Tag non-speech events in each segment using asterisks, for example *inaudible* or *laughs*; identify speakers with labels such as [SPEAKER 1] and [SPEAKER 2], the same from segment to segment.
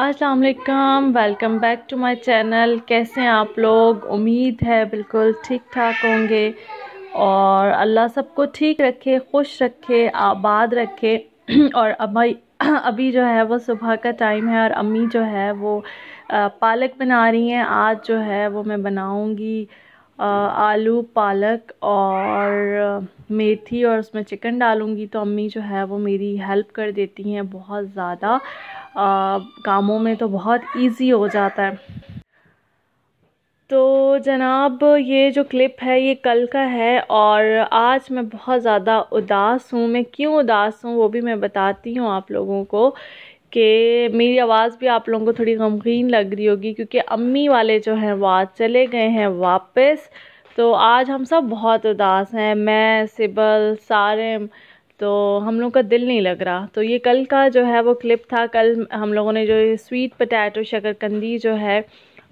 [SPEAKER 1] असलकम welcome back to my channel कैसे हैं आप लोग उम्मीद है बिल्कुल ठीक ठाक होंगे और अल्लाह सबको ठीक रखे खुश रखे आबाद रखे *clears throat* और अभी *clears throat* अभी जो है वो सुबह का टाइम है और अम्मी जो है वो पालक बना रही हैं आज जो है वो मैं बनाऊँगी आलू पालक और मेथी और उसमें चिकन डालूँगी तो अम्मी जो है वो मेरी हेल्प कर देती हैं बहुत ज़्यादा कामों में तो बहुत इजी हो जाता है तो जनाब ये जो क्लिप है ये कल का है और आज मैं बहुत ज़्यादा उदास हूँ मैं क्यों उदास हूँ वो भी मैं बताती हूँ आप लोगों को कि मेरी आवाज़ भी आप लोगों को थोड़ी गमगीन लग रही होगी क्योंकि अम्मी वाले जो हैं वह चले गए हैं वापस तो आज हम सब बहुत उदास हैं मैं सिबल सारम तो हम लोग का दिल नहीं लग रहा तो ये कल का जो है वो क्लिप था कल हम लोगों ने जो स्वीट पटैटो शकरकंदी जो है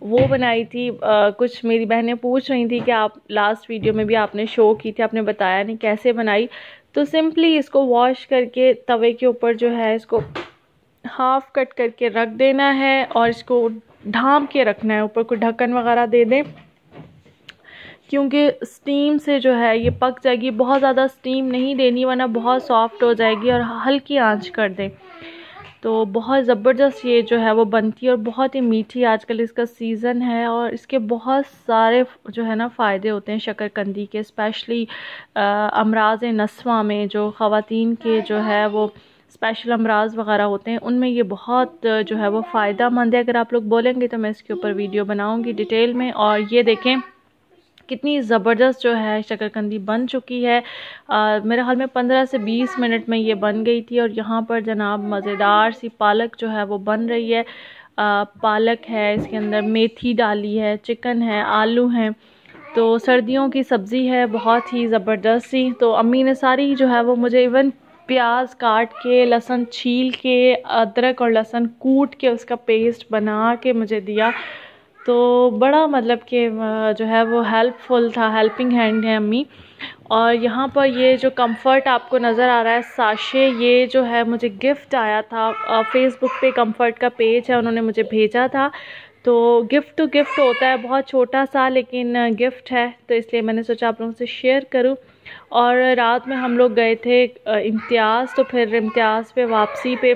[SPEAKER 1] वो बनाई थी आ, कुछ मेरी बहनें पूछ रही थी कि आप लास्ट वीडियो में भी आपने शो की थी आपने बताया नहीं कैसे बनाई तो सिंपली इसको वॉश करके तवे के ऊपर जो है इसको हाफ कट करके रख देना है और इसको ढाम के रखना है ऊपर को ढक्कन वगैरह दे दें क्योंकि स्टीम से जो है ये पक जाएगी बहुत ज़्यादा स्टीम नहीं देनी वरना बहुत सॉफ्ट हो जाएगी और हल्की आंच कर दें तो बहुत ज़बरदस्त ये जो है वो बनती है और बहुत ही मीठी आजकल इसका सीज़न है और इसके बहुत सारे जो है ना फ़ायदे होते हैं शक्करकंदी के स्पेशली अमराज नस्वा में जो ख़वान के जो है वो स्पेशल अमराज वगैरह होते हैं उनमें ये बहुत जो है वो फ़ायदा मंद है अगर आप लोग बोलेंगे तो मैं इसके ऊपर वीडियो बनाऊँगी डिटेल में और ये देखें कितनी ज़बरदस्त जो है शकरकंदी बन चुकी है आ, मेरे हाल में पंद्रह से बीस मिनट में ये बन गई थी और यहाँ पर जनाब मज़ेदार सी पालक जो है वो बन रही है आ, पालक है इसके अंदर मेथी डाली है चिकन है आलू हैं तो सर्दियों की सब्ज़ी है बहुत ही ज़बरदस्त सी तो अम्मी ने सारी जो है वो मुझे इवन प्याज काट के लहसुन छील के अदरक और लहसुन कूट के उसका पेस्ट बना के मुझे दिया तो बड़ा मतलब कि जो है वो हेल्पफुल था हेल्पिंग हैंड है अम्मी और यहाँ पर ये जो कंफर्ट आपको नज़र आ रहा है साशे ये जो है मुझे गिफ्ट आया था फेसबुक पे कंफर्ट का पेज है उन्होंने मुझे भेजा था तो गिफ्ट टू गिफ्ट होता है बहुत छोटा सा लेकिन गिफ्ट है तो इसलिए मैंने सोचा आप लोगों से शेयर करूँ और रात में हम लोग गए थे इम्तियाज़ तो फिर इम्तियाज़ पे वापसी पे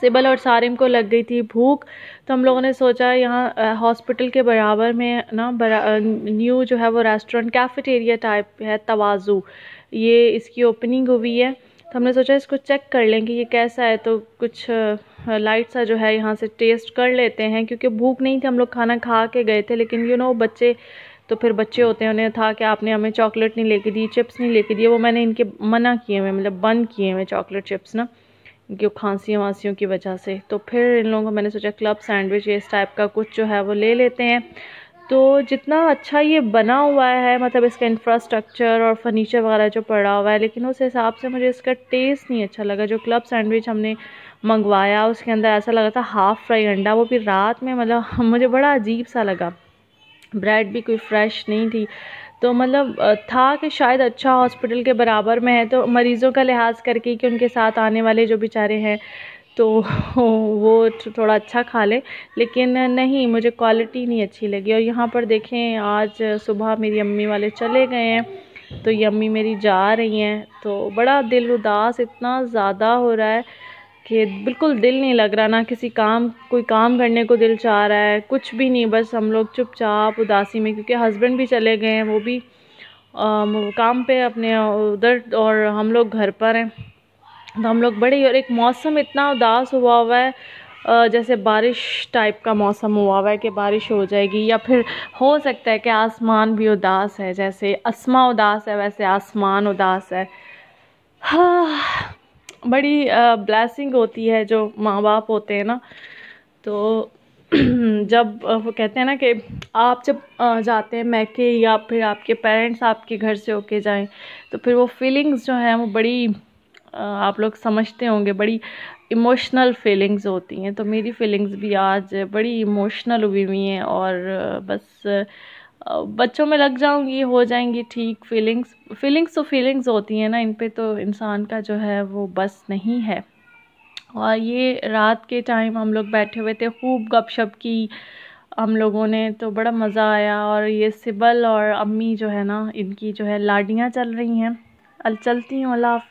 [SPEAKER 1] सिबल और सारिम को लग गई थी भूख तो हम लोगों ने सोचा यहाँ हॉस्पिटल के बराबर में ना बरा न्यू जो है वो रेस्टोरेंट कैफेटेरिया टाइप है तवाज़ू ये इसकी ओपनिंग हुई है तो हमने सोचा इसको चेक कर लें कि ये कैसा है तो कुछ लाइट सा जो है यहाँ से टेस्ट कर लेते हैं क्योंकि भूख नहीं थी हम लोग खाना खा के गए थे लेकिन यू नो बच्चे तो फिर बच्चे होते हैं उन्हें था कि आपने हमें चॉकलेट नहीं लेके दी चिप्स नहीं लेके दिए वो मैंने इनके मना किए हुए मतलब बंद किए हुए चॉकलेट चिप्स ना इनकी खांसी वांसियों की वजह से तो फिर इन लोगों को मैंने सोचा क्लब सैंडविच इस टाइप का कुछ जो है वो ले लेते हैं तो जितना अच्छा ये बना हुआ है मतलब इसका इंफ्रास्ट्रक्चर और फर्नीचर वगैरह जो पड़ा हुआ है लेकिन उस हिसाब से मुझे इसका टेस्ट नहीं अच्छा लगा जो क्लब सैंडविच हमने मंगवाया उसके अंदर ऐसा लगा था हाफ़ फ्राई अंडा वो भी रात में मतलब *laughs* मुझे बड़ा अजीब सा लगा ब्रेड भी कोई फ्रेश नहीं थी तो मतलब था कि शायद अच्छा हॉस्पिटल के बराबर में है तो मरीज़ों का लिहाज करके कि उनके साथ आने वाले जो बेचारे हैं तो *laughs* वो थोड़ा अच्छा खा लें लेकिन नहीं मुझे क्वालिटी नहीं अच्छी लगी और यहाँ पर देखें आज सुबह मेरी अम्मी वाले चले गए हैं तो ये अम्मी मेरी जा रही हैं तो बड़ा दिल उदास इतना ज़्यादा हो रहा है कि बिल्कुल दिल नहीं लग रहा ना किसी काम कोई काम करने को दिल चाह रहा है कुछ भी नहीं बस हम लोग चुपचाप उदासी में क्योंकि हस्बैंड भी चले गए हैं वो भी आ, काम पे अपने उधर और हम लोग घर पर हैं तो हम लोग बड़े और एक मौसम इतना उदास हुआ हुआ है जैसे बारिश टाइप का मौसम हुआ हुआ है कि बारिश हो जाएगी या फिर हो सकता है कि आसमान भी उदास है जैसे आसमां उदास है वैसे आसमान उदास है हाँ बड़ी ब्लैसिंग होती है जो माँ बाप होते हैं ना तो *clears throat* जब वो कहते हैं ना कि आप जब जाते हैं मैके या फिर आपके पेरेंट्स आपके घर से होके जाएं तो फिर वो फीलिंग्स जो हैं वो बड़ी आप लोग समझते होंगे बड़ी इमोशनल फीलिंग्स होती हैं तो मेरी फीलिंग्स भी आज बड़ी इमोशनल हुई हुई हैं और बस बच्चों में लग जाऊंगी हो जाएंगी ठीक फीलिंग्स फीलिंग्स तो फीलिंग्स होती हैं ना इन पे तो इंसान का जो है वो बस नहीं है और ये रात के टाइम हम लोग बैठे हुए थे खूब गपशप की हम लोगों ने तो बड़ा मज़ा आया और ये सिबल और अम्मी जो है ना इनकी जो है लाडियाँ चल रही हैं चलती हूँ अल्लाह